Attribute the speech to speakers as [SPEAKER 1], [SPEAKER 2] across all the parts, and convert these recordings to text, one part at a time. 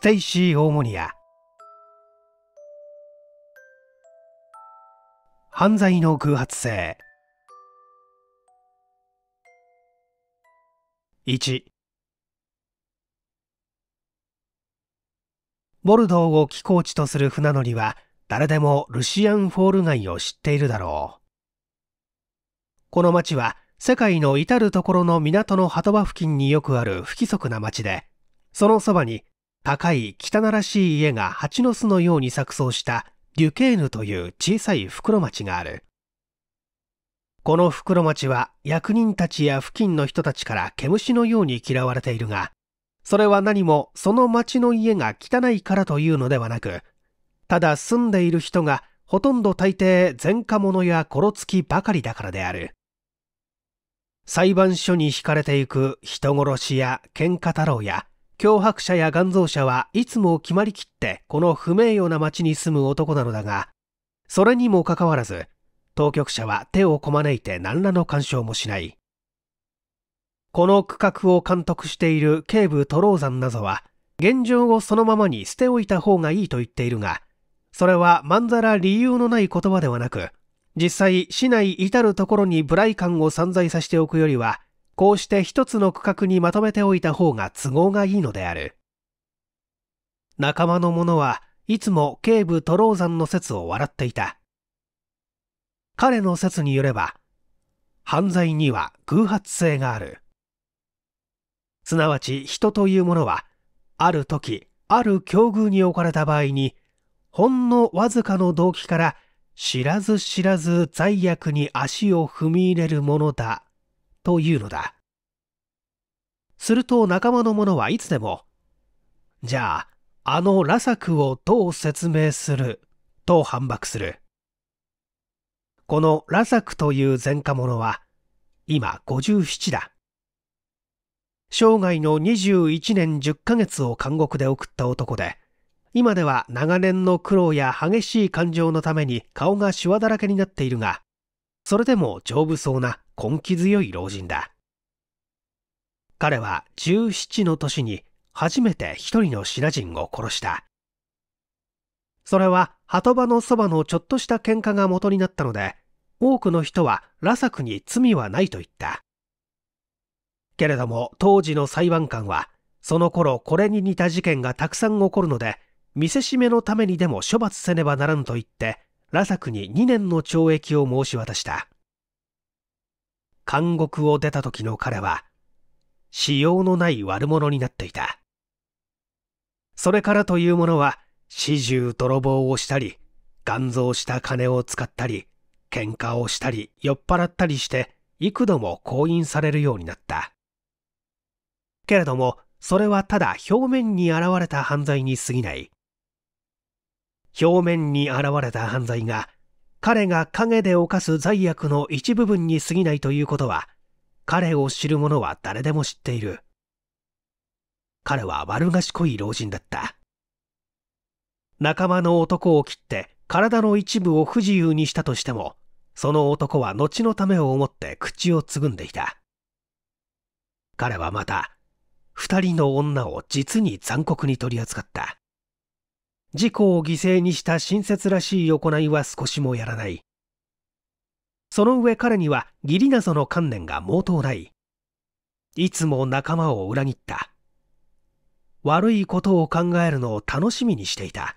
[SPEAKER 1] ステイシー・オーモニア犯罪の偶発性1ボルドーを寄港地とする船乗りは誰でもルシアン・フォール街を知っているだろうこの街は世界の至る所の港の波止場付近によくある不規則な街でそのそばに高い汚らしい家が蜂の巣のように錯綜したデュケーヌという小さい袋町がある。この袋町は役人たちや付近の人たちから毛虫のように嫌われているが、それは何もその町の家が汚いからというのではなく、ただ住んでいる人がほとんど大抵前科者やコロつきばかりだからである。裁判所に惹かれていく人殺しや喧嘩太郎や脅迫者や願造者はいつも決まりきってこの不名誉な町に住む男なのだが、それにもかかわらず、当局者は手をこまねいて何らの干渉もしない。この区画を監督している警部トローザンなどは、現状をそのままに捨ておいた方がいいと言っているが、それはまんざら理由のない言葉ではなく、実際市内至るところにイ頼感を散在させておくよりは、こうして一つの区画にまとめておいた方が都合がいいのである。仲間の者はいつも警部トローザンの説を笑っていた。彼の説によれば、犯罪には偶発性がある。すなわち人というものは、ある時、ある境遇に置かれた場合に、ほんのわずかの動機から知らず知らず罪悪に足を踏み入れるものだ、というのだ。すると仲間の者はいつでも、じゃあ、あのラ作をどう説明すると反駁する。このラ作という前科者は、今57だ。生涯の21年10ヶ月を監獄で送った男で、今では長年の苦労や激しい感情のために顔がシワだらけになっているが、それでも丈夫そうな根気強い老人だ。彼は17の年に初めて一人のシナ人を殺した。それは、鳩場のそばのちょっとした喧嘩が元になったので、多くの人はラサクに罪はないと言った。けれども当時の裁判官は、その頃これに似た事件がたくさん起こるので、見せしめのためにでも処罰せねばならぬと言って、ラサクに2年の懲役を申し渡した。監獄を出た時の彼は、しよのない悪者になっていた。それからというものは、始終泥棒をしたり、願造した金を使ったり、喧嘩をしたり、酔っ払ったりして、幾度も婚姻されるようになった。けれども、それはただ表面に現れた犯罪に過ぎない。表面に現れた犯罪が、彼が陰で犯す罪悪の一部分に過ぎないということは、彼を知る者は誰でも知っている。彼は悪賢い老人だった。仲間の男を切って体の一部を不自由にしたとしても、その男は後のためを思って口をつぐんでいた。彼はまた、二人の女を実に残酷に取り扱った。事故を犠牲にした親切らしい行いは少しもやらない。その上彼には義理謎の観念が毛頭ない。いつも仲間を裏切った。悪いことを考えるのを楽しみにしていた。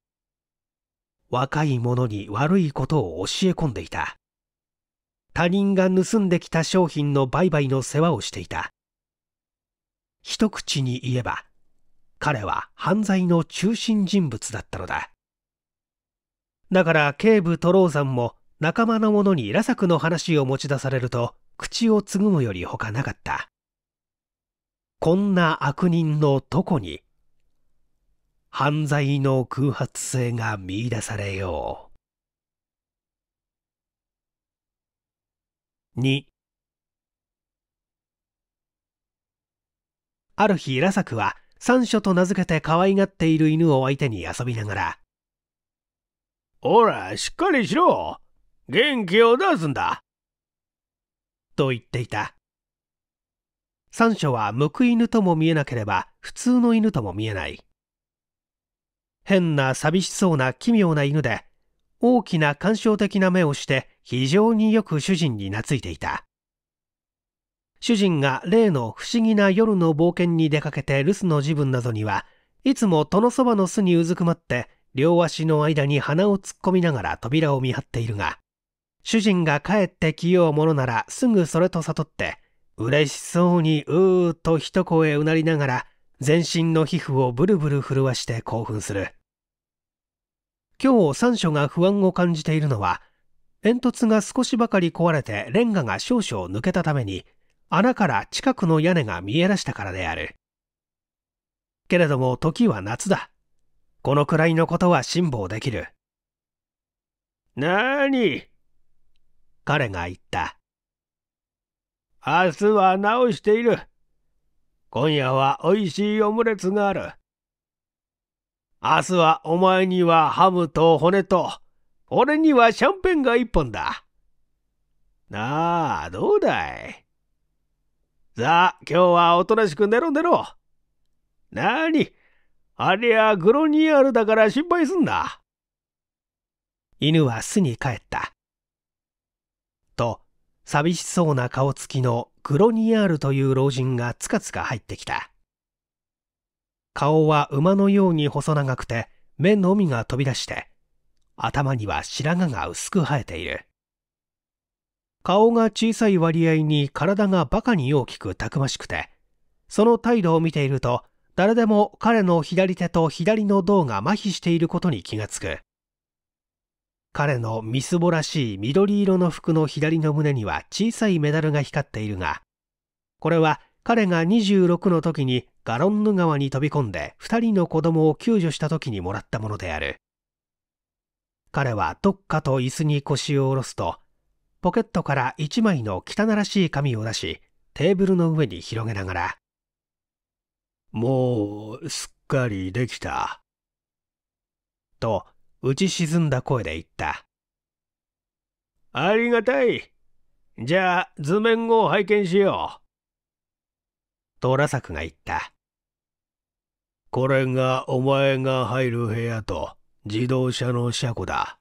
[SPEAKER 1] 若い者に悪いことを教え込んでいた。他人が盗んできた商品の売買の世話をしていた。一口に言えば、彼は犯罪の中心人物だったのだ。だから、警部・トローザンも仲間の者にラサクの話を持ち出されると口をつぐむより他なかったこんな悪人の床に犯罪の空発性が見出されよう2ある日ラサクは三所と名付けて可愛がっている犬を相手に遊びながら「おらしっかりしろ元気を出すんだと言っていた三所は向く犬とも見えなければ普通の犬とも見えない変な寂しそうな奇妙な犬で大きな感傷的な目をして非常によく主人に懐いていた主人が例の不思議な夜の冒険に出かけて留守の自分などにはいつも戸のそばの巣にうずくまって両足の間に鼻を突っ込みながら扉を見張っているが主人が帰ってきようものならすぐそれと悟って、嬉しそうにうーっと一声うなりながら、全身の皮膚をブルブル震わして興奮する。今日三所が不安を感じているのは、煙突が少しばかり壊れてレンガが少々抜けたために、穴から近くの屋根が見えだしたからである。けれども時は夏だ。このくらいのことは辛抱できる。なーに彼が言った。明日は直している。今夜はおいしいオムレツがある。明日はお前にはハムと骨と、俺にはシャンペンが一本だ。なあ、どうだいさあ、今日はおとなしく寝ろ寝ろ。なに、ありゃグロニアルだから心配すんな。犬は巣に帰った。と寂しそうな顔つきのグロニアールという老人がつかつか入ってきた顔は馬のように細長くて目のみが飛び出して頭には白髪が薄く生えている顔が小さい割合に体がバカに大きくたくましくてその態度を見ていると誰でも彼の左手と左の胴が麻痺していることに気がつく彼のみすぼらしい緑色の服の左の胸には小さいメダルが光っているが、これは彼が26の時にガロンヌ川に飛び込んで2人の子供を救助した時にもらったものである。彼はどっかと椅子に腰を下ろすと、ポケットから1枚の汚らしい紙を出し、テーブルの上に広げながら、もうすっかりできた。と、打ち沈んだ声で言った。ありがたい。じゃあ図面を拝見しよう。と、ラサクが言った。これがお前が入る部屋と自動車の車庫だ。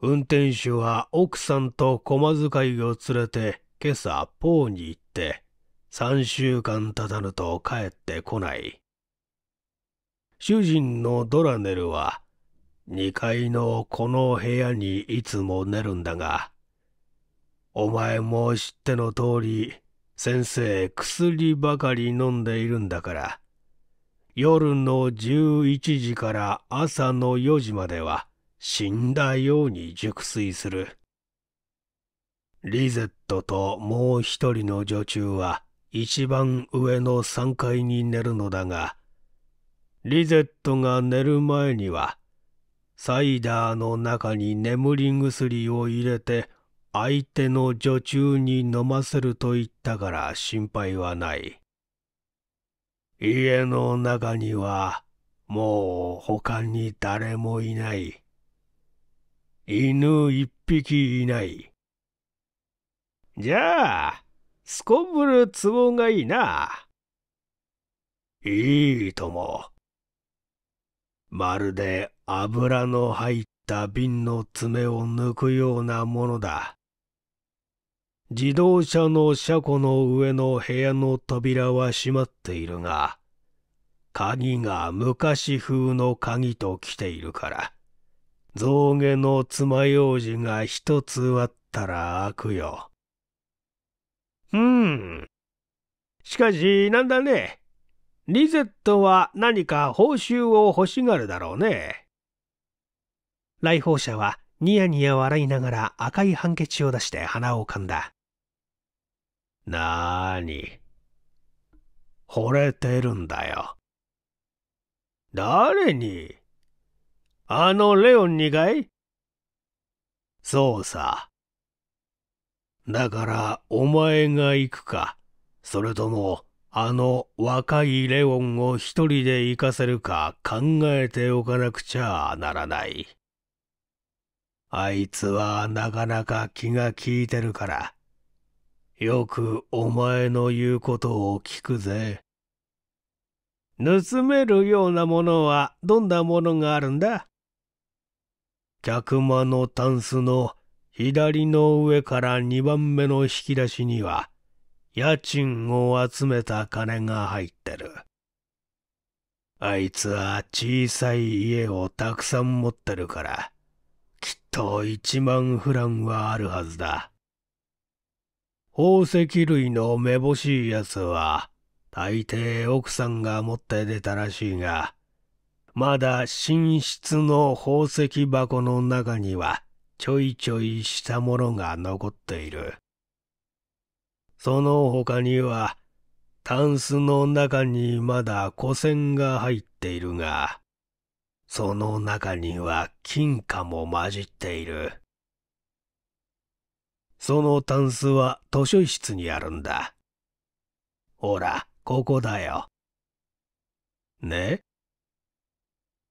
[SPEAKER 1] 運転手は奥さんと駒遣いを連れて今朝ポーに行って3週間経たぬと帰ってこない。主人のドラネルは2階のこの部屋にいつも寝るんだが、お前も知っての通り、先生薬ばかり飲んでいるんだから、夜の11時から朝の4時までは死んだように熟睡する。リゼットともう一人の女中は一番上の3階に寝るのだが、リゼットが寝る前にはサイダーの中に眠り薬を入れて相手の女中に飲ませると言ったから心配はない。家の中にはもう他に誰もいない。犬一匹いない。じゃあ、すこぶる都合がいいな。いいとも。まるで油の入った瓶の爪を抜くようなものだ。自動車の車庫の上の部屋の扉は閉まっているが、鍵が昔風の鍵と来ているから、象牙の爪楊枝が一つあったら開くよ。うん。しかし、なんだね。リゼットは何か報酬を欲しがるだろうね。来訪者はニヤニヤ笑いながら赤いハンケチを出して鼻をかんだ。なーに。惚れてるんだよ。誰にあのレオンにかいそうさ。だからお前が行くか、それともあの若いレオンを一人で行かせるか考えておかなくちゃならない。あいつはなかなか気が利いてるから、よくお前の言うことを聞くぜ。盗めるようなものはどんなものがあるんだ客間のタンスの左の上から2番目の引き出しには、家賃を集めた金が入ってる。あいつは小さい家をたくさん持ってるから、きっと一万フランはあるはずだ。宝石類のめぼしいやつは、大抵奥さんが持って出たらしいが、まだ寝室の宝石箱の中には、ちょいちょいしたものが残っている。その他には、タンスの中にまだ古銭が入っているが、その中には金貨も混じっている。そのタンスは図書室にあるんだ。ほら、ここだよ。ね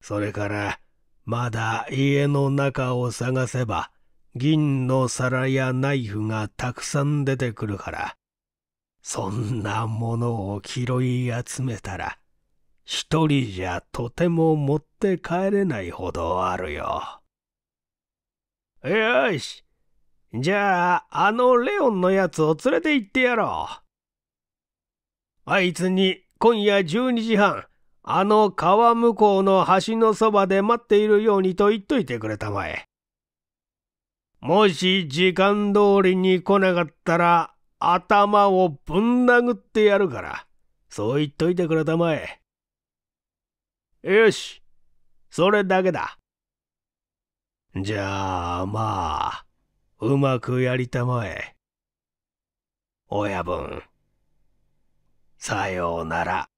[SPEAKER 1] それから、まだ家の中を探せば、銀の皿やナイフがたくさん出てくるから、そんなものを拾い集めたら、一人じゃとても持って帰れないほどあるよ。よし。じゃあ、あのレオンのやつを連れて行ってやろう。あいつに今夜12時半、あの川向こうの橋のそばで待っているようにと言っといてくれたまえ。もし時間通りに来なかったら頭をぶん殴ってやるから、そう言っといてくれたまえ。よし、それだけだ。じゃあまあ、うまくやりたまえ。親分、さようなら。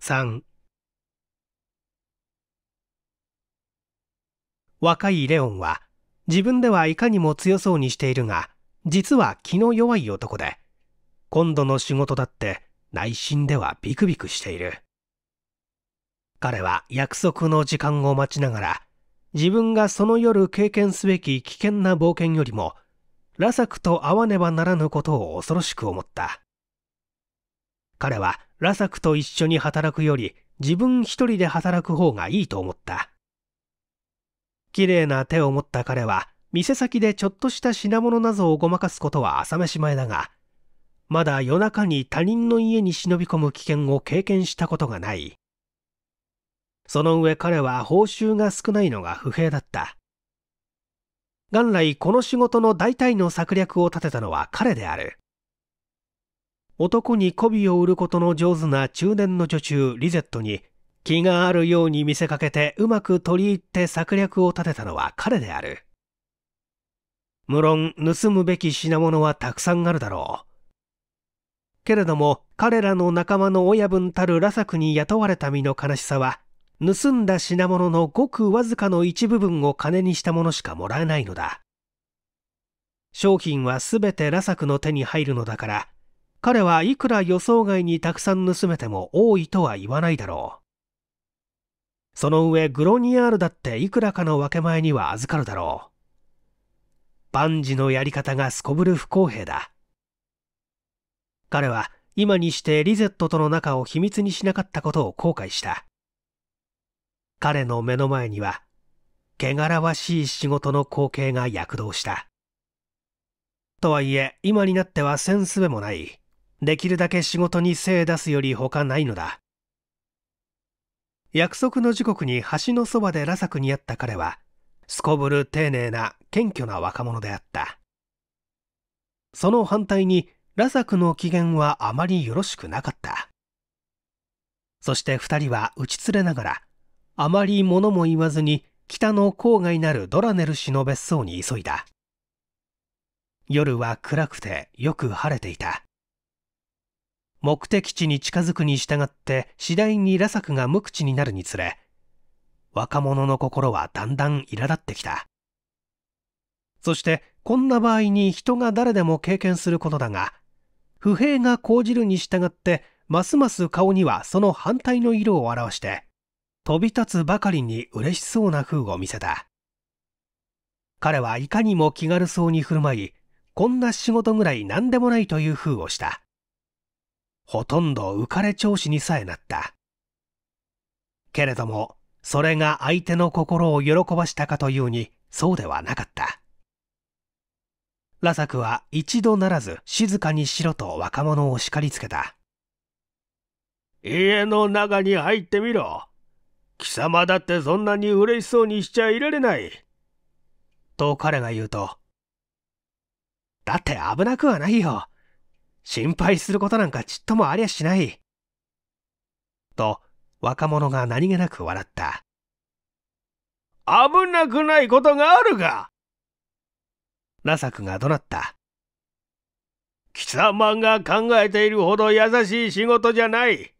[SPEAKER 1] 3若いレオンは自分ではいかにも強そうにしているが実は気の弱い男で今度の仕事だって内心ではビクビクしている彼は約束の時間を待ちながら自分がその夜経験すべき危険な冒険よりもラサクと会わねばならぬことを恐ろしく思った彼はラサクと一緒に働くより自分一人で働く方がいいと思った綺麗な手を持った彼は、店先でちょっとした品物などをごまかすことは朝飯前だが、まだ夜中に他人の家に忍び込む危険を経験したことがない。その上彼は報酬が少ないのが不平だった。元来この仕事の大体の策略を立てたのは彼である。男に媚びを売ることの上手な中年の女中リゼットに気があるように見せかけてうまく取り入って策略を立てたのは彼である。無論盗むべき品物はたくさんあるだろう。けれども彼らの仲間の親分たるラサクに雇われた身の悲しさは盗んだ品物のごくわずかの一部分を金にしたものしかもらえないのだ。商品はすべてラサクの手に入るのだから彼はいくら予想外にたくさん盗めても多いとは言わないだろう。その上グロニアールだっていくらかの分け前には預かるだろう。万事のやり方がすこぶる不公平だ。彼は今にしてリゼットとの仲を秘密にしなかったことを後悔した。彼の目の前には、汚らわしい仕事の光景が躍動した。とはいえ、今になってはセンスべもない。できるだけ仕事に精出すより他ないのだ。約束の時刻に橋のそばでラサクに会った彼は、すこぶる丁寧な謙虚な若者であった。その反対に、ラサクの機嫌はあまりよろしくなかった。そして二人は打ち連れながら、あまり物も言わずに北の郊外なるドラネル氏の別荘に急いだ。夜は暗くてよく晴れていた。目的地に近づくに従って次第に羅作が無口になるにつれ若者の心はだんだん苛立ってきたそしてこんな場合に人が誰でも経験することだが不平が講じるに従ってますます顔にはその反対の色を表して飛び立つばかりに嬉しそうな風を見せた彼はいかにも気軽そうに振る舞いこんな仕事ぐらい何でもないという風をしたほとんど浮かれ調子にさえなったけれどもそれが相手の心を喜ばしたかというにそうではなかったラサクは一度ならず静かにしろと若者を叱りつけた家の中に入ってみろ貴様だってそんなに嬉しそうにしちゃいられないと彼が言うとだって危なくはないよ心配することなんかちっともありゃしない。と、若者が何気なく笑った。危なくないことがあるがラサクが怒鳴った。貴様が考えているほど優しい仕事じゃない。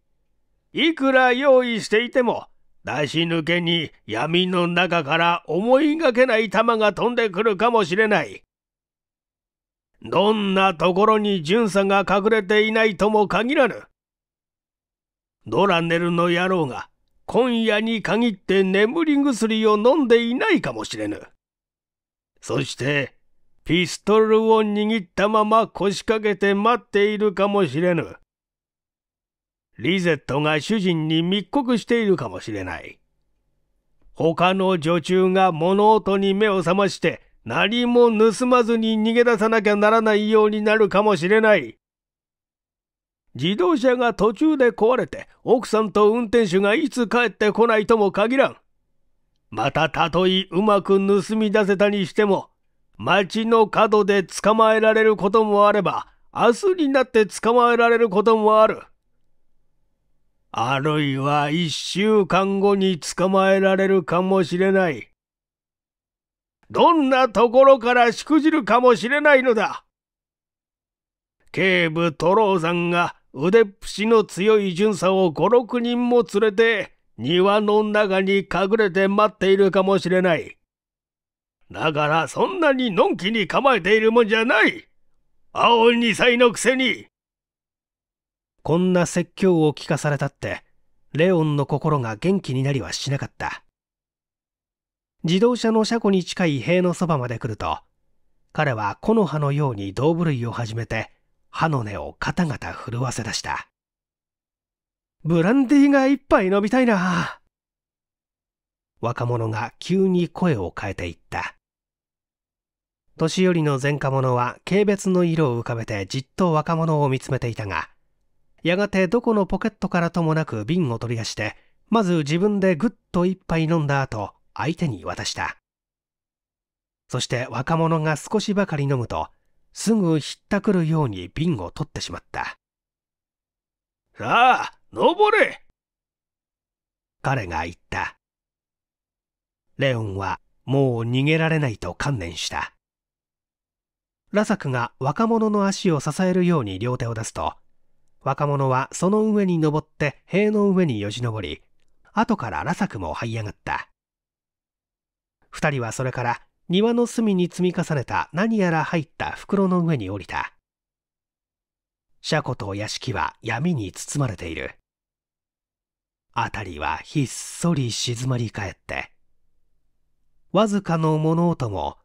[SPEAKER 1] いくら用意していても、出し抜けに闇の中から思いがけない弾が飛んでくるかもしれない。どんなところに巡査が隠れていないとも限らぬ。ドラネルの野郎が今夜に限って眠り薬を飲んでいないかもしれぬ。そして、ピストルを握ったまま腰掛けて待っているかもしれぬ。リゼットが主人に密告しているかもしれない。他の女中が物音に目を覚まして何も盗まずに逃げ出さなきゃならないようになるかもしれない。自動車が途中で壊れて奥さんと運転手がいつ帰ってこないとも限らん。またたとえうまく盗み出せたにしても、町の角で捕まえられることもあれば、明日になって捕まえられることもある。あるいは一週間後に捕まえられるかもしれない。どんなところからしくじるかもしれないのだ。警部トローさんが腕っぷしの強い巡査を5、6人も連れて、庭の中に隠れて待っているかもしれない。だからそんなにのんきに構えているもんじゃない。青二歳のくせに。こんな説教を聞かされたって、レオンの心が元気になりはしなかった。自動車の車庫に近い塀のそばまで来ると、彼は木の葉のように胴震類を始めて、歯の根をガタガタ震わせ出した。ブランデーが一杯飲みたいな。若者が急に声を変えていった。年寄りの前科者は軽蔑の色を浮かべてじっと若者を見つめていたが、やがてどこのポケットからともなく瓶を取り出して、まず自分でぐっと一杯飲んだ後、相手に渡したそして若者が少しばかり飲むとすぐひったくるように瓶を取ってしまったさあ登れ彼が言ったレオンはもう逃げられないと観念したラサクが若者の足を支えるように両手を出すと若者はその上に登って塀の上によじ登り後からラサクも這い上がった二人はそれから庭の隅に積み重ねた何やら入った袋の上に降りた。車庫と屋敷は闇に包まれている。辺りはひっそり静まり返って、わずかの物音も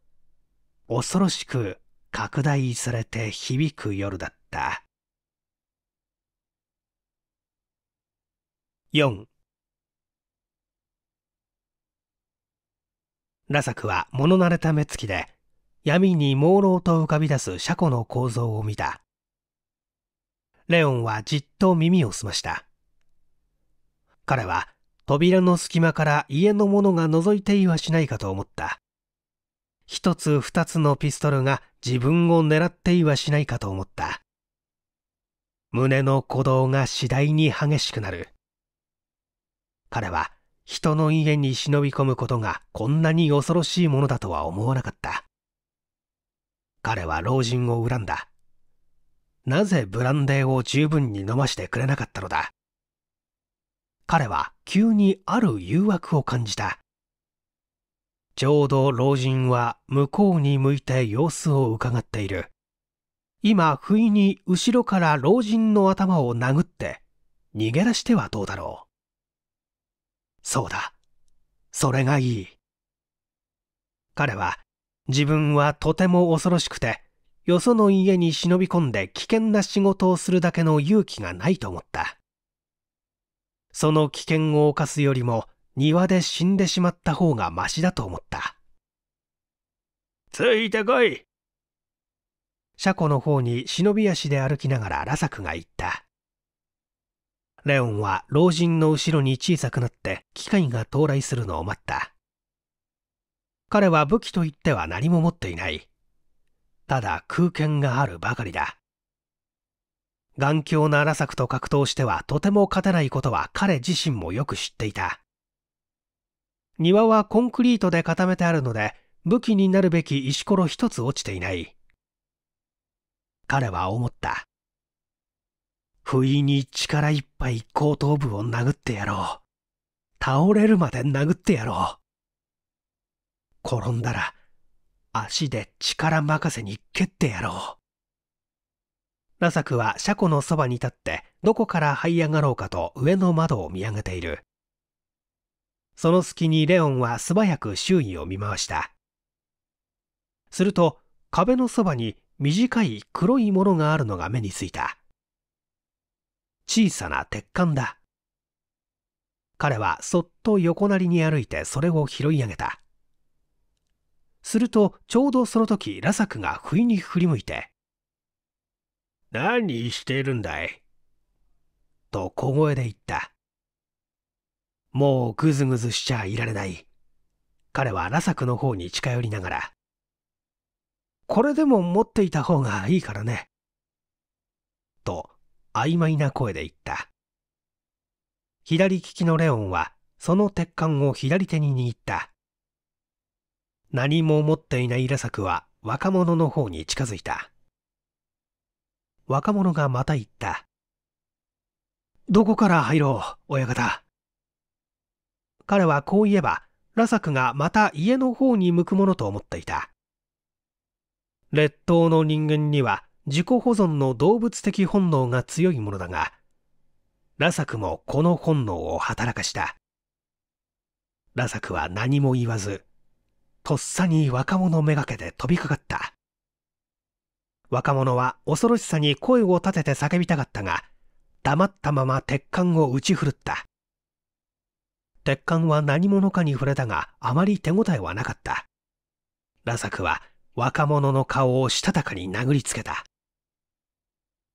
[SPEAKER 1] 恐ろしく拡大されて響く夜だった。4ラ作は物慣れた目つきで闇に朦朧と浮かび出す車庫の構造を見たレオンはじっと耳を澄ました彼は扉の隙間から家の者が覗いていはしないかと思った一つ二つのピストルが自分を狙っていはしないかと思った胸の鼓動が次第に激しくなる彼は人の家に忍び込むことがこんなに恐ろしいものだとは思わなかった彼は老人を恨んだなぜブランデーを十分に飲ましてくれなかったのだ彼は急にある誘惑を感じたちょうど老人は向こうに向いて様子をうかがっている今不意に後ろから老人の頭を殴って逃げ出してはどうだろうそうだ。それがいい。彼は自分はとても恐ろしくて、よその家に忍び込んで危険な仕事をするだけの勇気がないと思った。その危険を冒すよりも庭で死んでしまった方がましだと思った。ついてこい車庫の方に忍び足で歩きながらラサクが言った。レオンは老人の後ろに小さくなって機械が到来するのを待った。彼は武器といっては何も持っていない。ただ空剣があるばかりだ。頑強な荒作と格闘してはとても勝てないことは彼自身もよく知っていた。庭はコンクリートで固めてあるので武器になるべき石ころ一つ落ちていない。彼は思った。不意に力いっぱい後頭部を殴ってやろう。倒れるまで殴ってやろう。転んだら、足で力任せに蹴ってやろう。ラサクは車庫のそばに立って、どこから這い上がろうかと上の窓を見上げている。その隙にレオンは素早く周囲を見回した。すると、壁のそばに短い黒いものがあるのが目についた。小さな鉄管だ。彼はそっと横なりに歩いてそれを拾い上げた。すると、ちょうどその時、ラサクが不意に振り向いて、何してるんだいと小声で言った。もうぐずぐずしちゃいられない。彼はラサクの方に近寄りながら、これでも持っていた方がいいからね。と、曖昧な声で言った。左利きのレオンはその鉄管を左手に握った。何も持っていないラサクは若者の方に近づいた。若者がまた言った。どこから入ろう、親方。彼はこう言えば、ラサクがまた家の方に向くものと思っていた。列島の人間には自己保存の動物的本能が強いものだが、ラサクもこの本能を働かした。ラサクは何も言わず、とっさに若者めがけて飛びかかった。若者は恐ろしさに声を立てて叫びたかったが、黙ったまま鉄管を打ち振るった。鉄管は何者かに触れたが、あまり手応えはなかった。ラサクは若者の顔をしたたかに殴りつけた。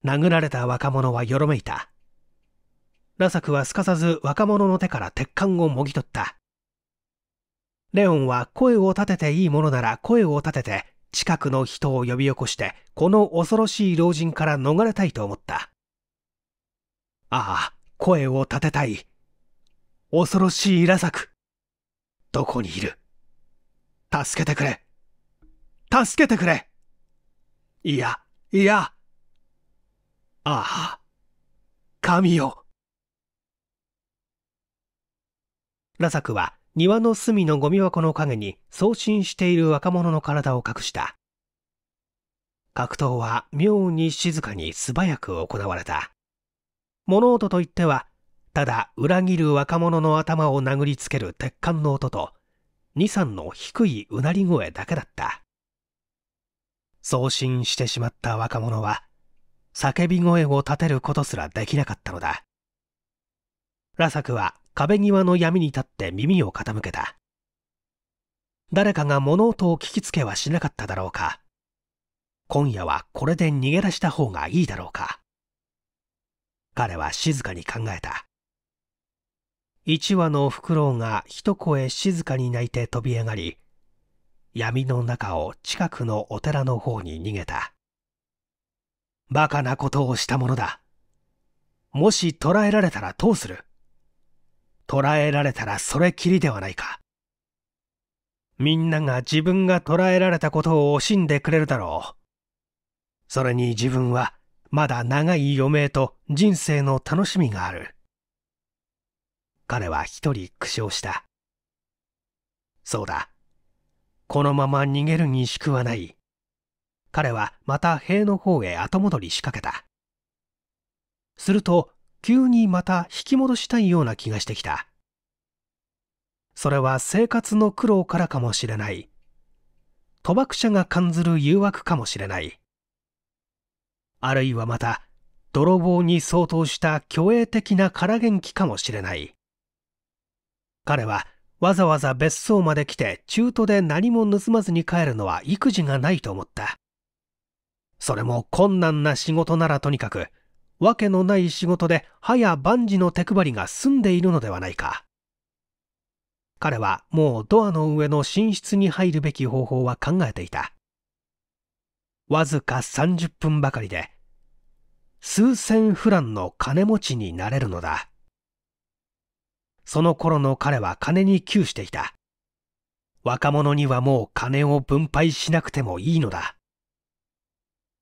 [SPEAKER 1] 殴られた若者はよろめいた。ラサクはすかさず若者の手から鉄管をもぎ取った。レオンは声を立てていいものなら声を立てて近くの人を呼び起こしてこの恐ろしい老人から逃れたいと思った。ああ、声を立てたい。恐ろしいラサク。どこにいる助けてくれ。助けてくれ。いや、いや。ああ、神よ。ラザクは庭の隅のゴミ箱の陰に送信している若者の体を隠した。格闘は妙に静かに素早く行われた。物音といっては、ただ裏切る若者の頭を殴りつける鉄管の音と、二三の低いうなり声だけだった。送信してしまった若者は、叫び声を立てることすらできなかったのだ。ラサクは壁際の闇に立って耳を傾けた。誰かが物音を聞きつけはしなかっただろうか。今夜はこれで逃げ出した方がいいだろうか。彼は静かに考えた。一羽のフクロウが一声静かに鳴いて飛び上がり、闇の中を近くのお寺の方に逃げた。バカなことをしたものだ。もし捕らえられたらどうする捕らえられたらそれきりではないか。みんなが自分が捕らえられたことを惜しんでくれるだろう。それに自分はまだ長い余命と人生の楽しみがある。彼は一人苦笑した。そうだ。このまま逃げるにしくはない。彼はまた塀の方へ後戻り仕掛けた。すると、急にまた引き戻したいような気がしてきた。それは生活の苦労からかもしれない。賭博者が感ずる誘惑かもしれない。あるいはまた、泥棒に相当した虚栄的な空元気かもしれない。彼はわざわざ別荘まで来て中途で何も盗まずに帰るのは育児がないと思った。それも困難な仕事ならとにかく、わけのない仕事で歯や万事の手配りが済んでいるのではないか。彼はもうドアの上の寝室に入るべき方法は考えていた。わずか30分ばかりで、数千フランの金持ちになれるのだ。その頃の彼は金に窮していた。若者にはもう金を分配しなくてもいいのだ。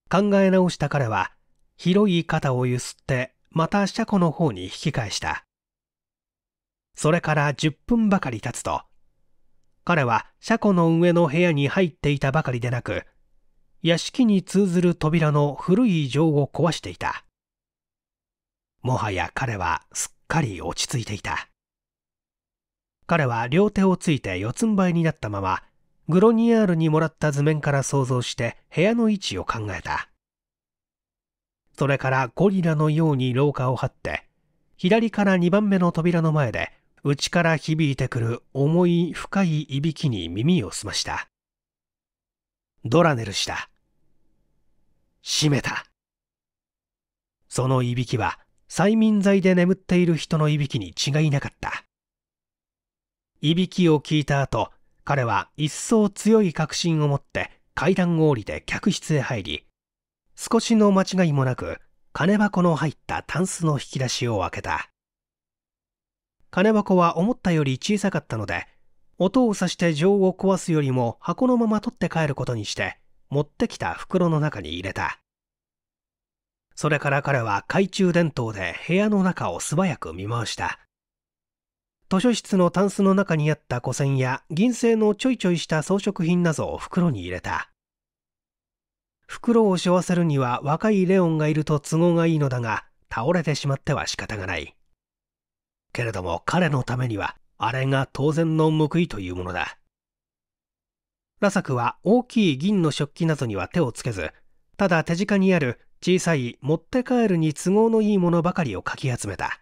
[SPEAKER 1] 考え直した彼は、広い肩をゆすって、また車庫の方に引き返した。それから10分ばかり経つと、彼は車庫の上の部屋に入っていたばかりでなく、屋敷に通ずる扉の古い錠を壊していた。もはや彼はすっかり落ち着いていた。彼は両手をついて四つん這いになったままグロニアールにもらった図面から想像して部屋の位置を考えた。それからゴリラのように廊下を張って、左から2番目の扉の前で、内から響いてくる重い深いいびきに耳を澄ました。ドラネルした。閉めた。そのいびきは、催眠剤で眠っている人のいびきに違いなかった。いびきを聞いた後、彼は一層強い確信を持って階段を降りて客室へ入り、少しの間違いもなく金箱の入ったタンスの引き出しを開けた。金箱は思ったより小さかったので、音をさして錠を壊すよりも箱のまま取って帰ることにして、持ってきた袋の中に入れた。それから彼は懐中電灯で部屋の中を素早く見回した。図書室のタンスの中にあった古銭や銀製のちょいちょいした装飾品などを袋に入れた。袋を背負わせるには若いレオンがいると都合がいいのだが、倒れてしまっては仕方がない。けれども彼のためには、あれが当然の報いというものだ。ラサクは大きい銀の食器などには手をつけず、ただ手近にある小さい持って帰るに都合のいいものばかりをかき集めた。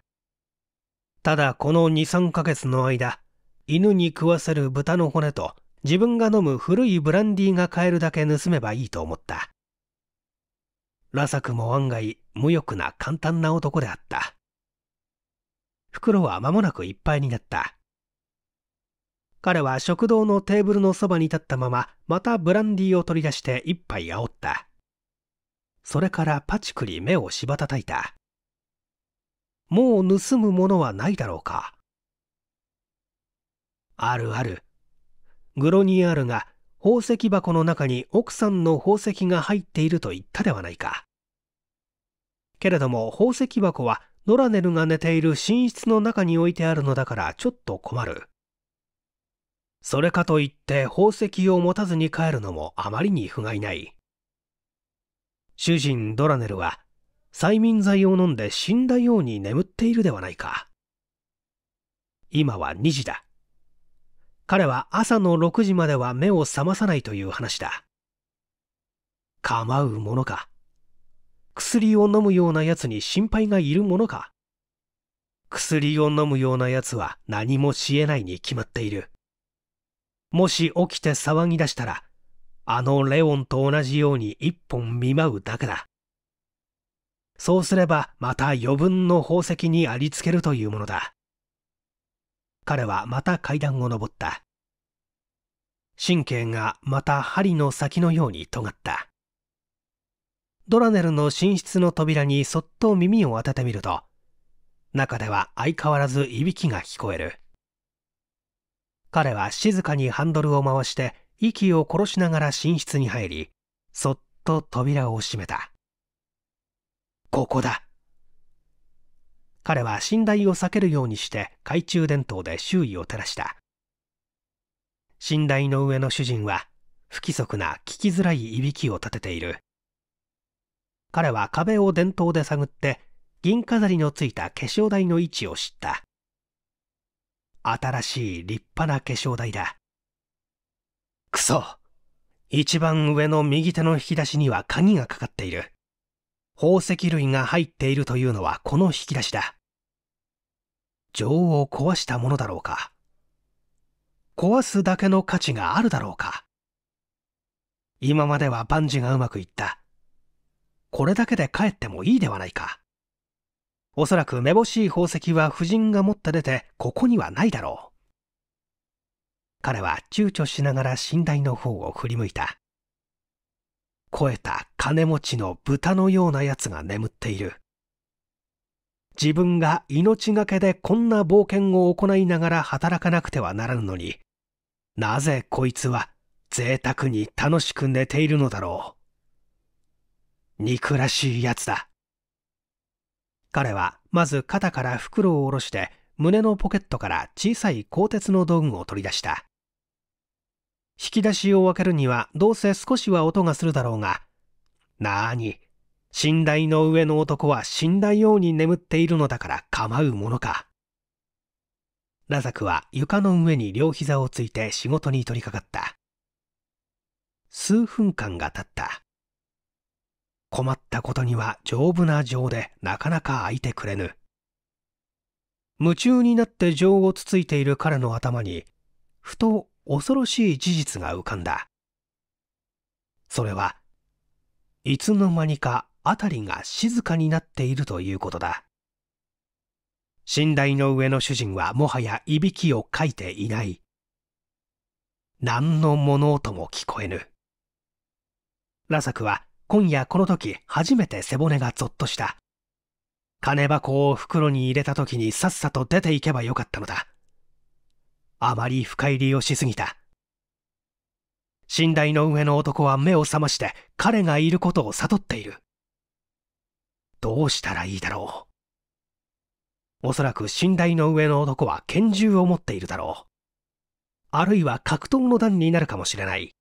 [SPEAKER 1] ただこの2、3ヶ月の間、犬に食わせる豚の骨と自分が飲む古いブランディーが買えるだけ盗めばいいと思った。ラサクも案外無欲な簡単な男であった。袋は間もなくいっぱいになった。彼は食堂のテーブルのそばに立ったまま、またブランディーを取り出して一杯煽った。それからパチクリ目をしばたたいた。もう盗むものはないだろうか。あるある。グロニアールが宝石箱の中に奥さんの宝石が入っていると言ったではないか。けれども宝石箱はノラネルが寝ている寝室の中に置いてあるのだからちょっと困る。それかといって宝石を持たずに帰るのもあまりに不甲斐ない。主人ドラネルは催眠剤を飲んで死んだように眠っているではないか。今は2時だ。彼は朝の6時までは目を覚まさないという話だ。構うものか。薬を飲むような奴に心配がいるものか。薬を飲むような奴は何もしえないに決まっている。もし起きて騒ぎ出したら、あのレオンと同じように一本見舞うだけだ。そうすればまた余分の宝石にありつけるというものだ。彼はまた階段を上った。神経がまた針の先のように尖った。ドラネルの寝室の扉にそっと耳を当ててみると、中では相変わらずいびきが聞こえる。彼は静かにハンドルを回して息を殺しながら寝室に入り、そっと扉を閉めた。ここだ彼は寝台を避けるようにして懐中電灯で周囲を照らした寝台の上の主人は不規則な聞きづらいいびきを立てている彼は壁を電灯で探って銀飾りのついた化粧台の位置を知った新しい立派な化粧台だくそ一番上の右手の引き出しには鍵がかかっている宝石類が入っているというのはこの引き出しだ。情を壊したものだろうか。壊すだけの価値があるだろうか。今までは万事がうまくいった。これだけで帰ってもいいではないか。おそらくめぼしい宝石は夫人が持って出てここにはないだろう。彼は躊躇しながら寝台の方を振り向いた。肥えた金持ちの豚のようなやつが眠っている。自分が命がけでこんな冒険を行いながら働かなくてはならぬのに、なぜこいつは贅沢に楽しく寝ているのだろう。憎らしいやつだ。彼はまず肩から袋を下ろして胸のポケットから小さい鋼鉄の道具を取り出した。引き出しを分けるにはどうせ少しは音がするだろうが、なーに、信頼の上の男は死んだように眠っているのだから構うものか。ラザクは床の上に両膝をついて仕事に取り掛かった。数分間が経った。困ったことには丈夫な情でなかなか空いてくれぬ。夢中になって情をつついている彼の頭に、ふと恐ろしい事実が浮かんだそれはいつの間にか辺りが静かになっているということだ寝台の上の主人はもはやいびきをかいていない何の物音も聞こえぬラサクは今夜この時初めて背骨がゾッとした金箱を袋に入れた時にさっさと出ていけばよかったのだあまり深入りをしすぎた寝台の上の男は目を覚まして彼がいることを悟っているどうしたらいいだろうおそらく寝台の上の男は拳銃を持っているだろうあるいは格闘の段になるかもしれない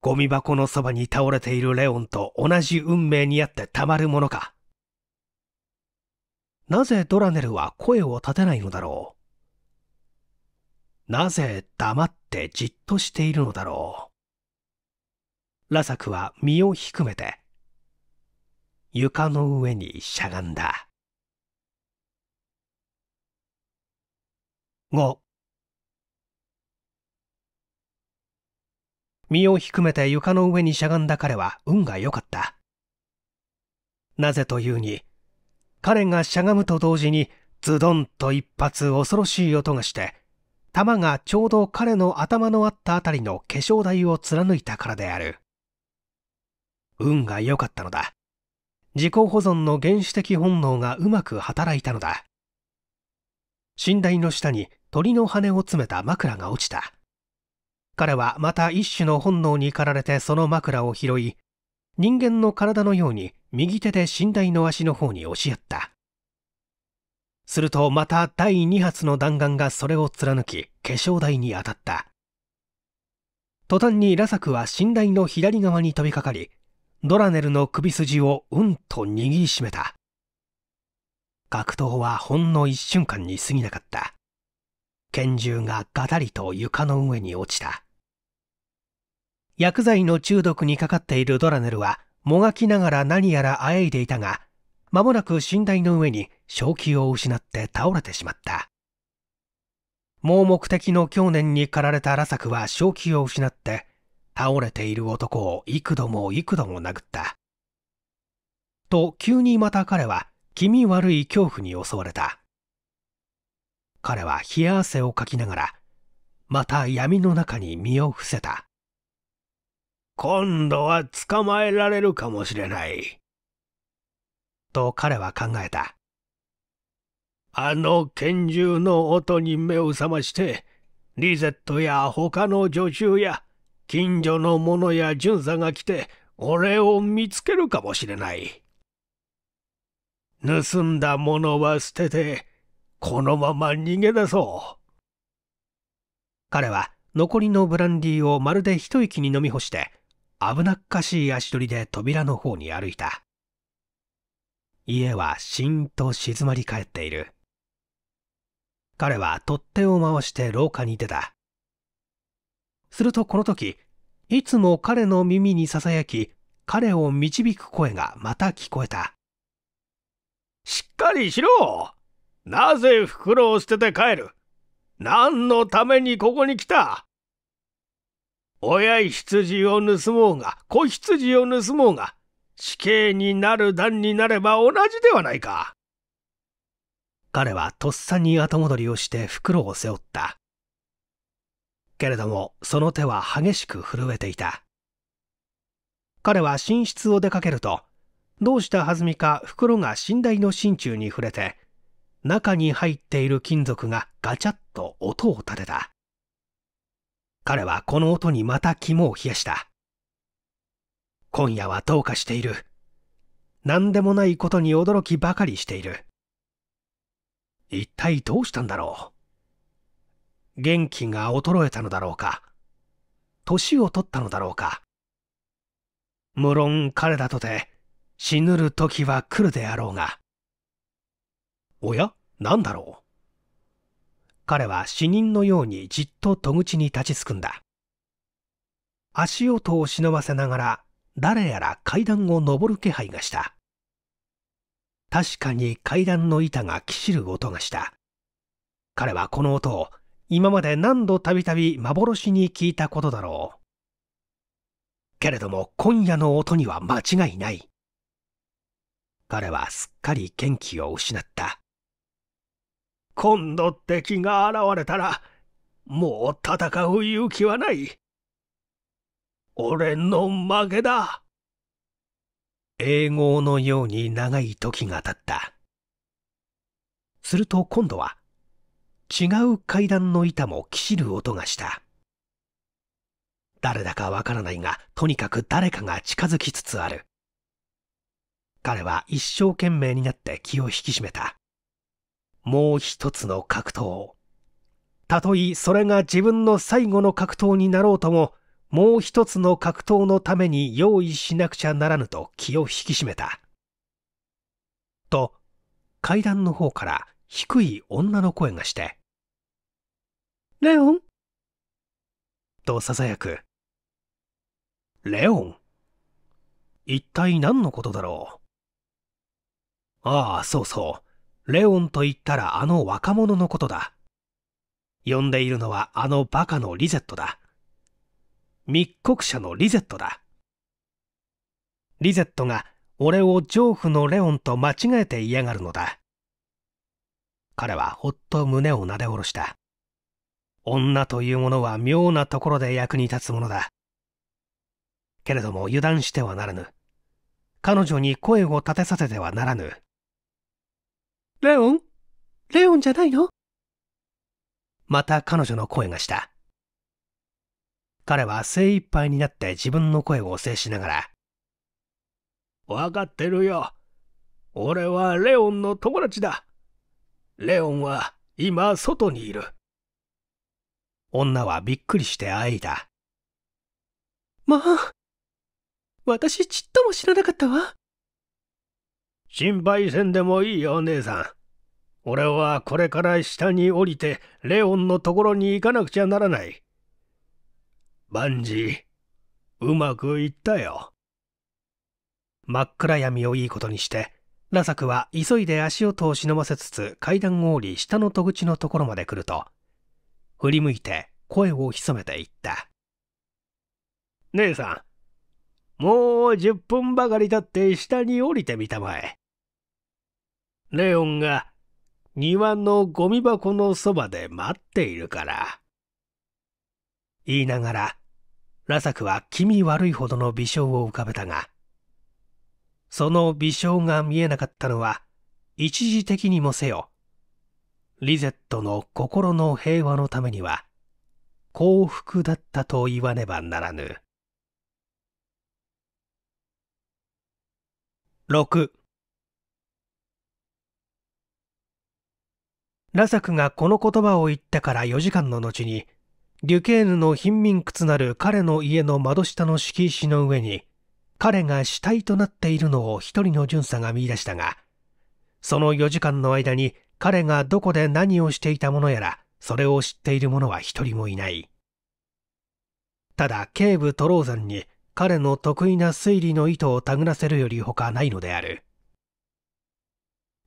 [SPEAKER 1] ゴミ箱のそばに倒れているレオンと同じ運命にあってたまるものかなぜドラネルは声を立てないのだろうなぜ黙ってじっとしているのだろう。ラサクは身を低めて、床の上にしゃがんだ。5身を低めて床の上にしゃがんだ彼は運が良かった。なぜというに、彼がしゃがむと同時にズドンと一発恐ろしい音がして、玉がちょうど彼の頭のあったあたりの化粧台を貫いたからである。運が良かったのだ。自己保存の原始的本能がうまく働いたのだ。寝台の下に鳥の羽を詰めた枕が落ちた。彼はまた一種の本能に駆られてその枕を拾い、人間の体のように右手で寝台の足の方に押しやった。するとまた第2発の弾丸がそれを貫き、化粧台に当たった。途端にラサクは寝台の左側に飛びかかり、ドラネルの首筋をうんと握りしめた。格闘はほんの一瞬間に過ぎなかった。拳銃がガタリと床の上に落ちた。薬剤の中毒にかかっているドラネルはもがきながら何やらあえいでいたが、まもなく寝台の上に正気を失って倒れてしまった。盲目的の狂念に駆られた羅作は正気を失って、倒れている男を幾度も幾度も殴った。と、急にまた彼は気味悪い恐怖に襲われた。彼は冷や汗をかきながら、また闇の中に身を伏せた。今度は捕まえられるかもしれない。と彼は考えた。あの拳銃の音に目を覚まして、リゼットや他の女中や、近所の者や巡査が来て、俺を見つけるかもしれない。盗んだものは捨てて、このまま逃げ出そう。彼は残りのブランディーをまるで一息に飲み干して、危なっかしい足取りで扉の方に歩いた。家はしんと静まり返っている。彼は取っ手を回して廊下に出た。するとこの時、いつも彼の耳に囁き、彼を導く声がまた聞こえた。しっかりしろなぜ袋を捨てて帰る何のためにここに来た親羊を盗もうが、子羊を盗もうが、死刑になる段になれば同じではないか。彼はとっさに後戻りをして袋を背負った。けれどもその手は激しく震えていた。彼は寝室を出かけると、どうしたはずみか袋が寝台の心中に触れて、中に入っている金属がガチャッと音を立てた。彼はこの音にまた肝を冷やした。今夜はどうかしている。何でもないことに驚きばかりしている。一体どうしたんだろう。元気が衰えたのだろうか。年を取ったのだろうか。無論彼だとて死ぬる時は来るであろうが。おや何だろう彼は死人のようにじっと戸口に立ちすくんだ。足音を忍ばせながら誰やら階段を上る気配がした。確かに階段の板がきしる音がした。彼はこの音を今まで何度たびたび幻に聞いたことだろう。けれども今夜の音には間違いない。彼はすっかり元気を失った。今度敵が現れたら、もう戦う勇気はない。俺の負けだ。英語のように長い時が経った。すると今度は、違う階段の板もきしる音がした。誰だかわからないが、とにかく誰かが近づきつつある。彼は一生懸命になって気を引き締めた。もう一つの格闘たとえそれが自分の最後の格闘になろうとも、もう一つの格闘のために用意しなくちゃならぬと気を引き締めた。と、階段の方から低い女の声がして、レオンと囁く。レオン一体何のことだろうああ、そうそう。レオンと言ったらあの若者のことだ。呼んでいるのはあのバカのリゼットだ。密告者のリゼットだ。リゼットが俺を丈夫のレオンと間違えて嫌がるのだ。彼はほっと胸をなで下ろした。女というものは妙なところで役に立つものだ。けれども油断してはならぬ。彼女に声を立てさせてはならぬ。レオンレオンじゃないのまた彼女の声がした。彼は精一杯になって自分の声を制しながら、わかってるよ。俺はレオンの友達だ。レオンは今外にいる。女はびっくりしてあいだ。まあ、私ちっとも知らなかったわ。心配せんでもいいよ、姉さん。俺はこれから下に降りて、レオンのところに行かなくちゃならない。万事、うまくいったよ。真っ暗闇をいいことにして、ラサクは急いで足音を忍ませつつ階段を降り下の戸口のところまで来ると、振り向いて声を潜めていった。姉さん、もう10分ばかり経って下に降りてみたまえ。レオンが庭のゴミ箱のそばで待っているから。言いながらラサクは気味悪いほどの微笑を浮かべたが、その微笑が見えなかったのは、一時的にもせよ、リゼットの心の平和のためには、幸福だったと言わねばならぬ。六。ラサクがこの言葉を言ってから4時間の後にデュケーヌの貧民窟なる彼の家の窓下の敷石の上に、彼が死体となっているのを一人の巡査が見出したが、その4時間の間に彼がどこで何をしていたものやら、それを知っている者は一人もいない。ただ、警部トローザンに彼の得意な推理の意図を手繰らせるより他ないのである。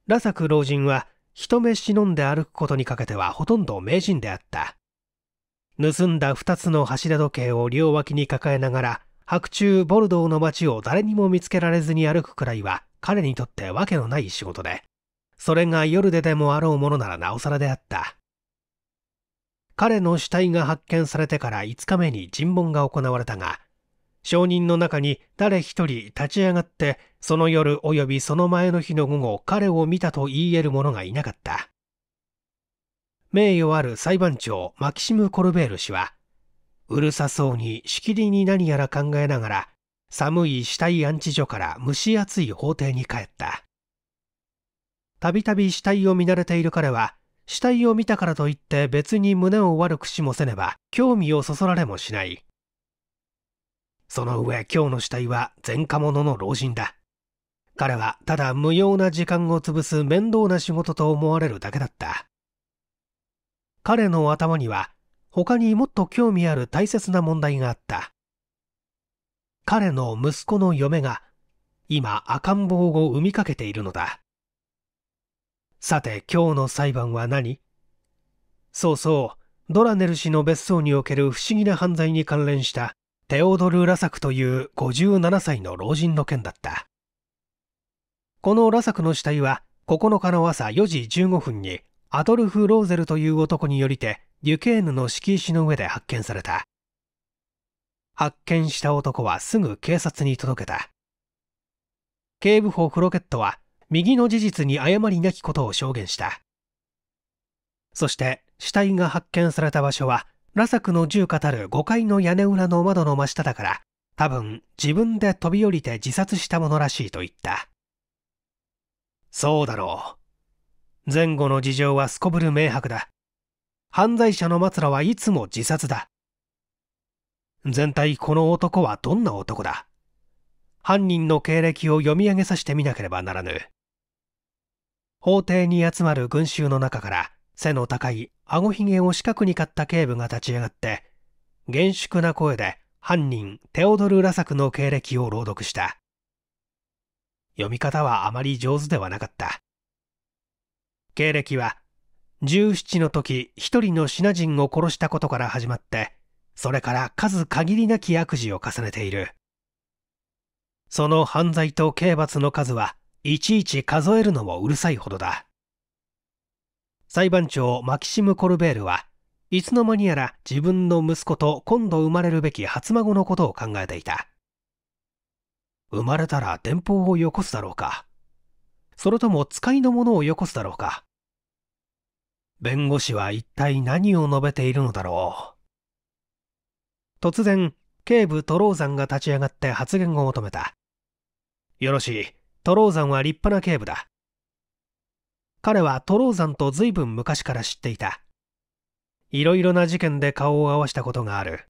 [SPEAKER 1] ラサク老人は人目忍んで歩くことにかけてはほとんど名人であった。盗んだ2つの柱時計を両脇に抱えながら白昼ボルドーの街を誰にも見つけられずに歩くくらいは彼にとってわけのない仕事でそれが夜ででもあろうものならなおさらであった彼の死体が発見されてから5日目に尋問が行われたが証人の中に誰一人立ち上がってその夜及びその前の日の午後彼を見たと言い得る者がいなかった名誉ある裁判長マキシム・コルベール氏は、うるさそうにしきりに何やら考えながら、寒い死体安置所から蒸し暑い法廷に帰った。たびたび死体を見慣れている彼は、死体を見たからといって別に胸を悪くしもせねば、興味をそそられもしない。その上、今日の死体は前科者の老人だ。彼はただ無用な時間を潰す面倒な仕事と思われるだけだった。彼の頭には他にもっと興味ある大切な問題があった彼の息子の嫁が今赤ん坊を産みかけているのださて今日の裁判は何そうそうドラネル氏の別荘における不思議な犯罪に関連したテオドル・ラサクという57歳の老人の件だったこのラサクの死体は9日の朝4時15分にアドルフ・ローゼルという男によりてデュケーヌの敷石の上で発見された発見した男はすぐ警察に届けた警部補フロケットは右の事実に誤りなきことを証言したそして死体が発見された場所はラサクの住家たる5階の屋根裏の窓の真下だから多分自分で飛び降りて自殺したものらしいと言ったそうだろう前後の事情はすこぶる明白だ。犯罪者の末らはいつも自殺だ。全体この男はどんな男だ犯人の経歴を読み上げさせてみなければならぬ。法廷に集まる群衆の中から背の高い顎ひげを四角に買った警部が立ち上がって、厳粛な声で犯人テオドル・ラサクの経歴を朗読した。読み方はあまり上手ではなかった。経歴は17の時一人のシナ人を殺したことから始まってそれから数限りなき悪事を重ねているその犯罪と刑罰の数はいちいち数えるのもうるさいほどだ裁判長マキシム・コルベールはいつの間にやら自分の息子と今度生まれるべき初孫のことを考えていた生まれたら電報をよこすだろうかそれとも使いののをよこすだろうか。弁護士は一体何を述べているのだろう。突然、警部トローザンが立ち上がって発言を求めた。よろしい。トローザンは立派な警部だ。彼はトローザンと随分昔から知っていた。いろいろな事件で顔を合わしたことがある。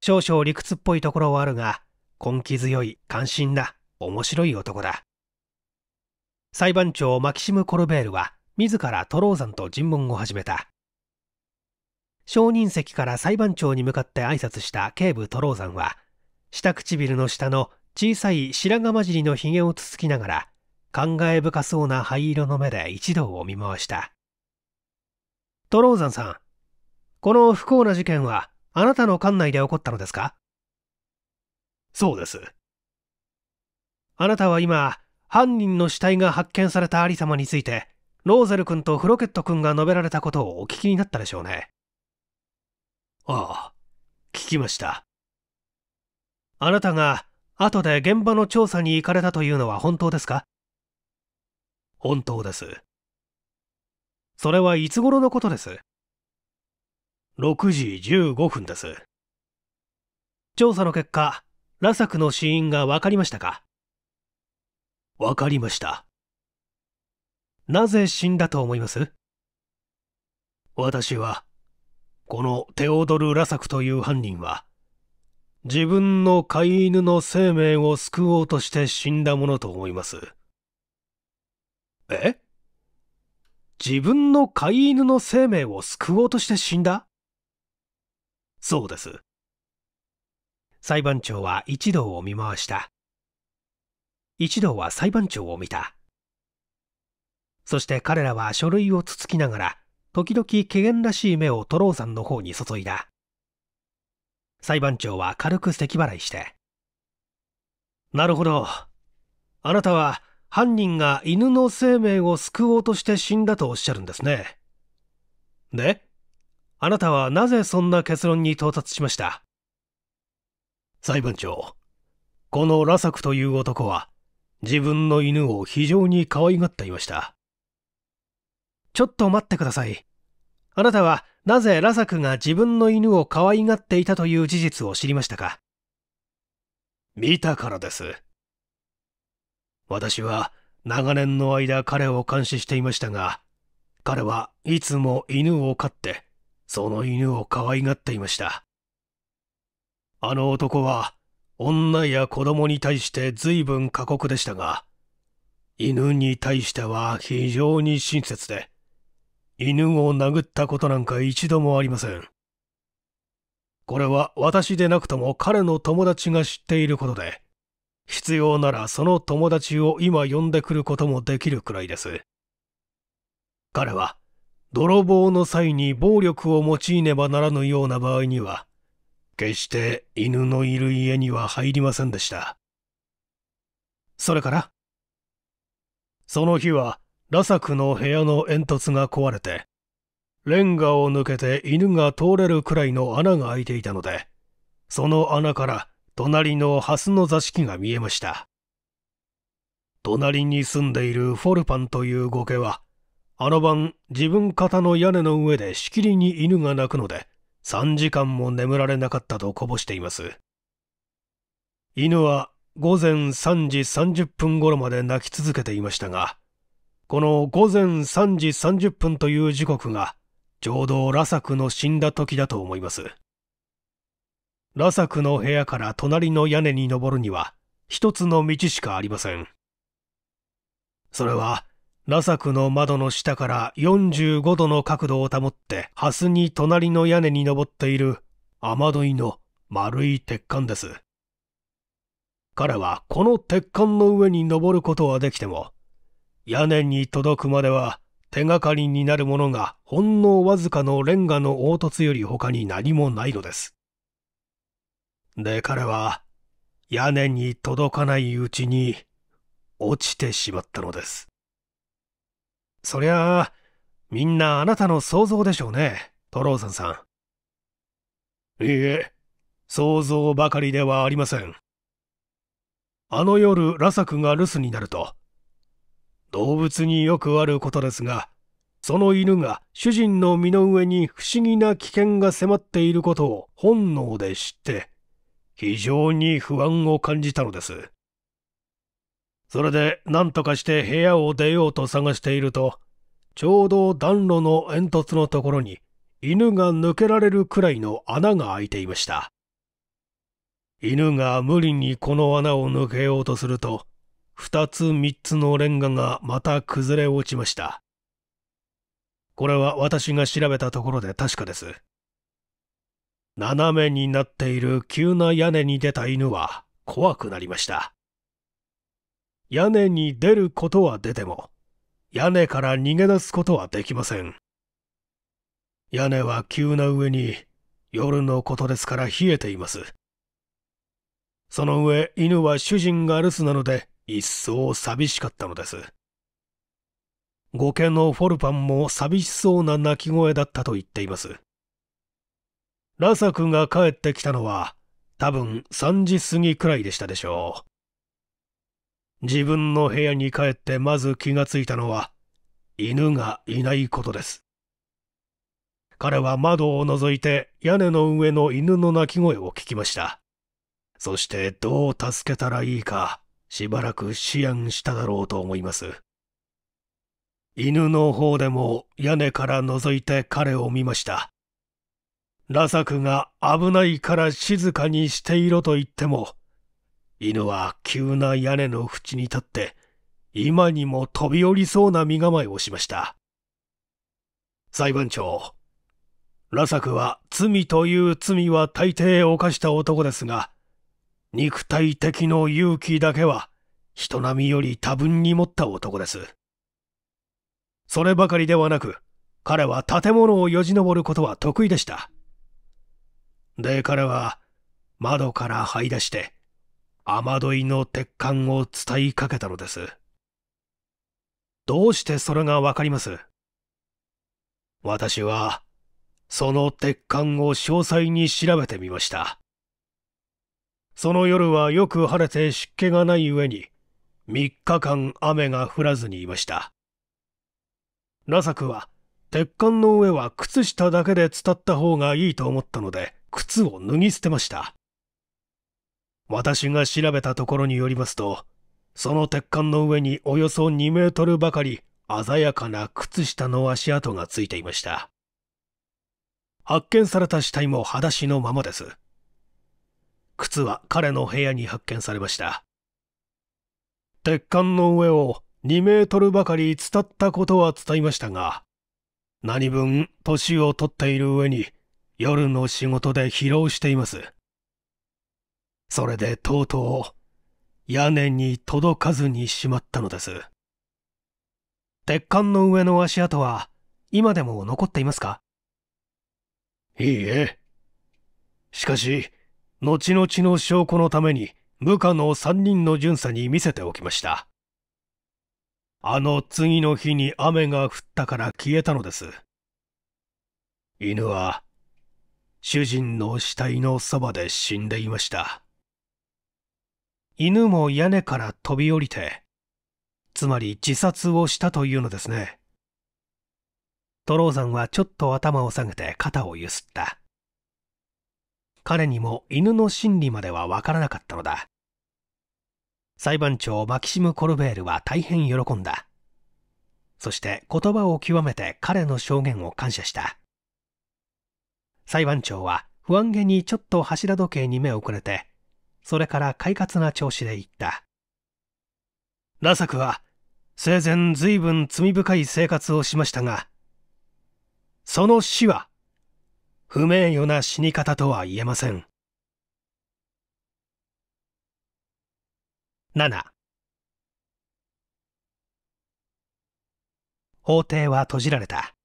[SPEAKER 1] 少々理屈っぽいところはあるが、根気強い、関心だ、面白い男だ。裁判長マキシム・コルベールは自らトローザンと尋問を始めた証人席から裁判長に向かって挨拶した警部トローザンは下唇の下の小さい白髪混じりのひげをつつきながら感慨深そうな灰色の目で一同を見回したトローザンさんこの不幸な事件はあなたの管内で起こったのですかそうですあなたは今犯人の死体が発見された有様について、ローゼル君とフロケット君が述べられたことをお聞きになったでしょうね。ああ、聞きました。あなたが後で現場の調査に行かれたというのは本当ですか本当です。それはいつ頃のことです6時15分です。調査の結果、ラサクの死因が分かりましたかわかりました。なぜ死んだと思います私は、このテオドル・ラサクという犯人は、自分の飼い犬の生命を救おうとして死んだものと思います。え自分の飼い犬の生命を救おうとして死んだそうです。裁判長は一同を見回した。一同は裁判長を見た。そして彼らは書類をつつきながら、時々怪訝らしい目をトローさんの方に注いだ。裁判長は軽く咳払いして。なるほど。あなたは犯人が犬の生命を救おうとして死んだとおっしゃるんですね。で、あなたはなぜそんな結論に到達しました裁判長、このラサクという男は自分の犬を非常に可愛がっていました。ちょっと待ってください。あなたはなぜラザクが自分の犬を可愛がっていたという事実を知りましたか見たからです。私は長年の間彼を監視していましたが、彼はいつも犬を飼って、その犬を可愛がっていました。あの男は女や子供に対して随分過酷でしたが、犬に対しては非常に親切で、犬を殴ったことなんか一度もありません。これは私でなくとも彼の友達が知っていることで、必要ならその友達を今呼んでくることもできるくらいです。彼は、泥棒の際に暴力を用いねばならぬような場合には、決して犬のいる家には入りませんでした。それからその日は、ラサクの部屋の煙突が壊れて、レンガを抜けて犬が通れるくらいの穴が開いていたので、その穴から隣のハスの座敷が見えました。隣に住んでいるフォルパンというゴケは、あの晩自分方の屋根の上でしきりに犬が鳴くので、3時間も眠られなかったとこぼしています。犬は午前3時30分頃まで泣き続けていましたが、この午前3時30分という時刻が、ちょうどラサクの死んだ時だと思います。ラサクの部屋から隣の屋根に登るには、一つの道しかありません。それは、ラサクの窓の下から45度の角度を保って、ハスに隣の屋根に登っている雨どいの丸い鉄管です。彼はこの鉄管の上に登ることはできても、屋根に届くまでは手がかりになるものがほんのわずかのレンガの凹凸より他に何もないのです。で彼は屋根に届かないうちに落ちてしまったのです。そりゃあ、みんなあなたの想像でしょうね、トローザンさん。いいえ、想像ばかりではありません。あの夜、ラサクが留守になると、動物によくあることですが、その犬が主人の身の上に不思議な危険が迫っていることを本能で知って、非常に不安を感じたのです。それで何とかして部屋を出ようと探していると、ちょうど暖炉の煙突のところに犬が抜けられるくらいの穴が開いていました。犬が無理にこの穴を抜けようとすると、2つ3つのレンガがまた崩れ落ちました。これは私が調べたところで確かです。斜めになっている急な屋根に出た犬は怖くなりました。屋根に出ることは出ても、屋根から逃げ出すことはできません。屋根は急な上に夜のことですから冷えています。その上、犬は主人が留守なので、一層寂しかったのです。ゴケのフォルパンも寂しそうな鳴き声だったと言っています。ラサクが帰ってきたのは、多分3時過ぎくらいでしたでしょう。自分の部屋に帰ってまず気がついたのは、犬がいないことです。彼は窓を覗いて屋根の上の犬の鳴き声を聞きました。そしてどう助けたらいいか、しばらく思案しただろうと思います。犬の方でも屋根から覗いて彼を見ました。ラサクが危ないから静かにしていろと言っても、犬は急な屋根の縁に立って、今にも飛び降りそうな身構えをしました。裁判長、ラサクは罪という罪は大抵犯した男ですが、肉体的の勇気だけは人並みより多分に持った男です。そればかりではなく、彼は建物をよじ登ることは得意でした。で、彼は窓から這い出して、雨どいの鉄管を伝いかけたのです。どうしてそれがわかります私は、その鉄管を詳細に調べてみました。その夜はよく晴れて湿気がない上に、3日間雨が降らずにいました。ラサクは、鉄管の上は靴下だけで伝った方がいいと思ったので、靴を脱ぎ捨てました。私が調べたところによりますと、その鉄管の上におよそ2メートルばかり鮮やかな靴下の足跡がついていました。発見された死体も裸足のままです。靴は彼の部屋に発見されました。鉄管の上を2メートルばかり伝ったことは伝えましたが、何分年を取っている上に夜の仕事で疲労しています。それでとうとう屋根に届かずにしまったのです鉄管の上の足跡は今でも残っていますかいいえしかし後々の証拠のために部下の3人の巡査に見せておきましたあの次の日に雨が降ったから消えたのです犬は主人の死体のそばで死んでいました犬も屋根から飛び降りて、つまり自殺をしたというのですね。トローザンはちょっと頭を下げて肩をゆすった。彼にも犬の心理まではわからなかったのだ。裁判長マキシム・コルベールは大変喜んだ。そして言葉を極めて彼の証言を感謝した。裁判長は不安げにちょっと柱時計に目をくれてそれから快活な調子で言った。ラサクは生前随分罪深い生活をしましたが、その死は不名誉な死に方とは言えません。7法廷は閉じられた。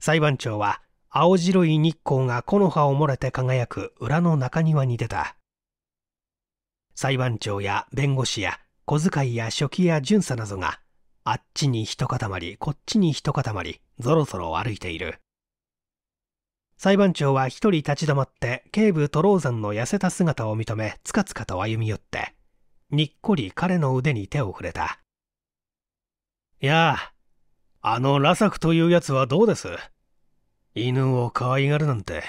[SPEAKER 1] 裁判長は青白い日光が木の葉を漏れて輝く裏の中庭に出た。裁判長や弁護士や小遣いや書記や巡査などがあっちに一塊こっちに一塊ぞろぞろ歩いている裁判長は一人立ち止まって警部トローザンの痩せた姿を認めつかつかと歩み寄ってにっこり彼の腕に手を触れたやああのラサクというやつはどうです犬を可愛がるなんて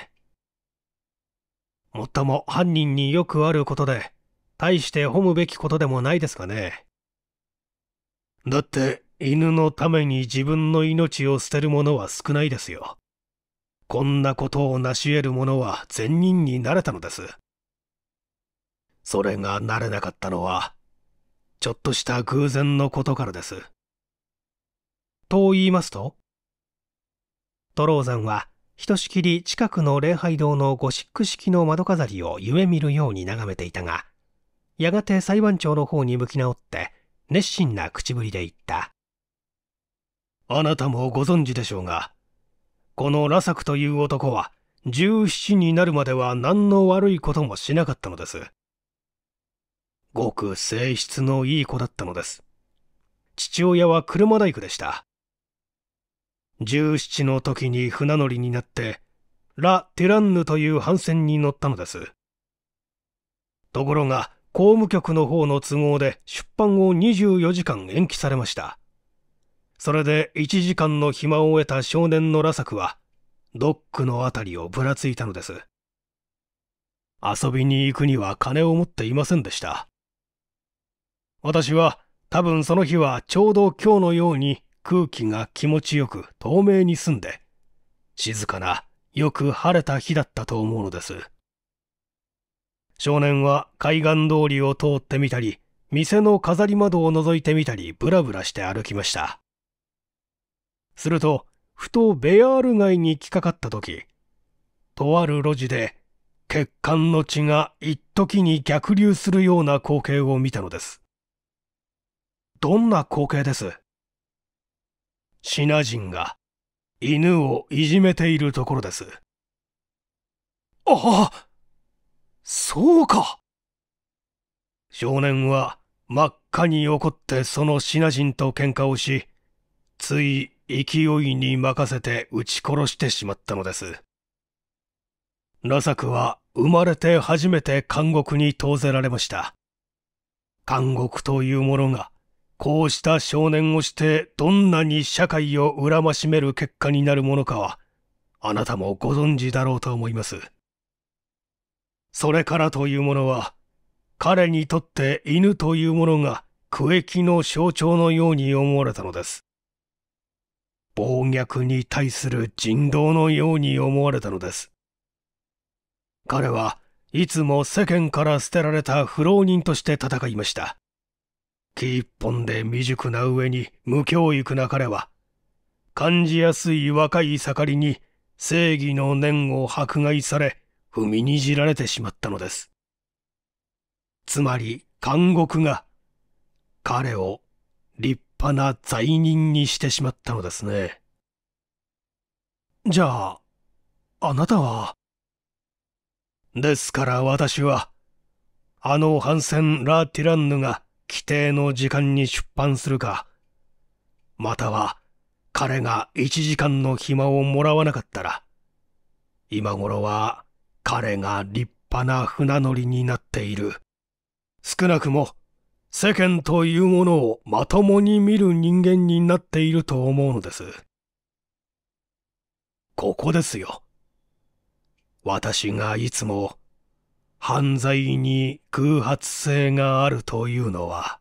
[SPEAKER 1] もっとも犯人によくあることで大して褒むべきことでもないですがね。だって犬のために自分の命を捨てる者は少ないですよ。こんなことを成し得る者は善人になれたのです。それがなれなかったのは、ちょっとした偶然のことからです。と言いますとトローザンは、ひとしきり近くの礼拝堂のゴシック式の窓飾りを夢見るように眺めていたが、やがて裁判長の方に向き直って熱心な口ぶりで言ったあなたもご存知でしょうがこのラサクという男は17になるまでは何の悪いこともしなかったのですごく性質のいい子だったのです父親は車大工でした17の時に船乗りになってラ・ティランヌという帆船に乗ったのですところが法務局の方の都合で出版を24時間延期されました。それで1時間の暇を得た少年の羅作は、ドックの辺りをぶらついたのです。遊びに行くには金を持っていませんでした。私は多分その日はちょうど今日のように空気が気持ちよく透明に澄んで、静かな、よく晴れた日だったと思うのです。少年は海岸通りを通ってみたり、店の飾り窓を覗いてみたり、ぶらぶらして歩きました。すると、ふとベアール街に来かかった時、とある路地で、血管の血が一時に逆流するような光景を見たのです。どんな光景ですシナ人が犬をいじめているところです。ああそうか少年は真っ赤に怒ってそのシナ人と喧嘩をし、つい勢いに任せて撃ち殺してしまったのです。ラサクは生まれて初めて監獄に投ぜられました。監獄というものが、こうした少年をしてどんなに社会を恨ましめる結果になるものかは、あなたもご存知だろうと思います。それからというものは、彼にとって犬というものが区域の象徴のように思われたのです。暴虐に対する人道のように思われたのです。彼はいつも世間から捨てられた不老人として戦いました。木一本で未熟な上に無教育な彼は、感じやすい若い盛りに正義の念を迫害され、踏みにじられてしまったのです。つまり監獄が彼を立派な罪人にしてしまったのですね。じゃあ、あなたはですから私は、あのハンセン・ラ・ティランヌが規定の時間に出版するか、または彼が1時間の暇をもらわなかったら、今頃は彼が立派な船乗りになっている。少なくも世間というものをまともに見る人間になっていると思うのです。ここですよ。私がいつも犯罪に空発性があるというのは。